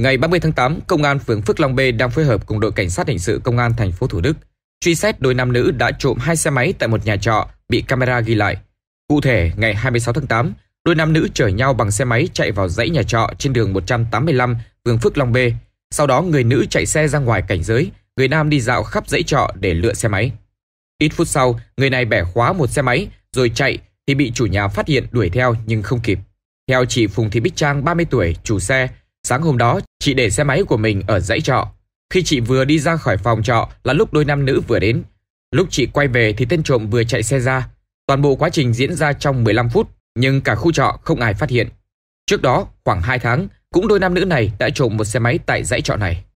Ngày 30 tháng 8, Công an phường Phước Long B đang phối hợp cùng đội cảnh sát hình sự Công an thành phố Thủ Đức truy xét đôi nam nữ đã trộm hai xe máy tại một nhà trọ bị camera ghi lại. Cụ thể, ngày 26 tháng 8, đôi nam nữ chở nhau bằng xe máy chạy vào dãy nhà trọ trên đường 185 phường Phước Long B. Sau đó người nữ chạy xe ra ngoài cảnh giới, người nam đi dạo khắp dãy trọ để lựa xe máy. Ít phút sau, người này bẻ khóa một xe máy rồi chạy thì bị chủ nhà phát hiện đuổi theo nhưng không kịp. Theo chị Phùng Thị Bích Trang 30 tuổi, chủ xe, Sáng hôm đó, chị để xe máy của mình ở dãy trọ. Khi chị vừa đi ra khỏi phòng trọ là lúc đôi nam nữ vừa đến. Lúc chị quay về thì tên trộm vừa chạy xe ra. Toàn bộ quá trình diễn ra trong 15 phút, nhưng cả khu trọ không ai phát hiện. Trước đó, khoảng 2 tháng, cũng đôi nam nữ này đã trộm một xe máy tại dãy trọ này.